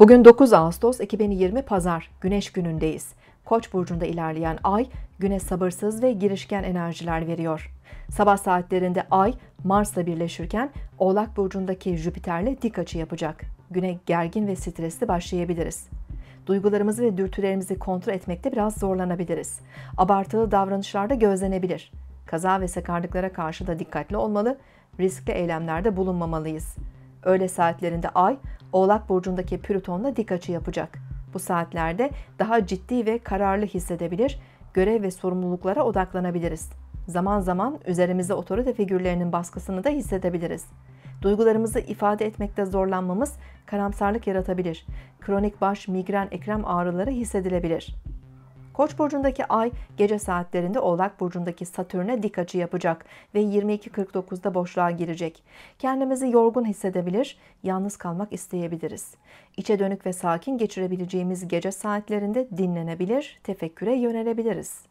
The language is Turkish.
Bugün 9 Ağustos 2020 Pazar, Güneş günündeyiz. Koç burcunda ilerleyen ay güne sabırsız ve girişken enerjiler veriyor. Sabah saatlerinde ay Mars'la birleşirken Oğlak burcundaki Jüpiter'le dik açı yapacak. Güne gergin ve stresli başlayabiliriz. Duygularımızı ve dürtülerimizi kontrol etmekte biraz zorlanabiliriz. Abartılı davranışlarda gözlenebilir. Kaza ve sakarlıklara karşı da dikkatli olmalı, riskli eylemlerde bulunmamalıyız. Öğle saatlerinde Ay, Oğlak Burcu'ndaki Plüton'la dik açı yapacak. Bu saatlerde daha ciddi ve kararlı hissedebilir, görev ve sorumluluklara odaklanabiliriz. Zaman zaman üzerimizde otorite figürlerinin baskısını da hissedebiliriz. Duygularımızı ifade etmekte zorlanmamız karamsarlık yaratabilir. Kronik baş, migren, ekrem ağrıları hissedilebilir.'' Koç burcundaki ay gece saatlerinde Oğlak burcundaki Satürn'e dik açı yapacak ve 22.49'da boşluğa girecek. Kendimizi yorgun hissedebilir, yalnız kalmak isteyebiliriz. İçe dönük ve sakin geçirebileceğimiz gece saatlerinde dinlenebilir, tefekküre yönelebiliriz.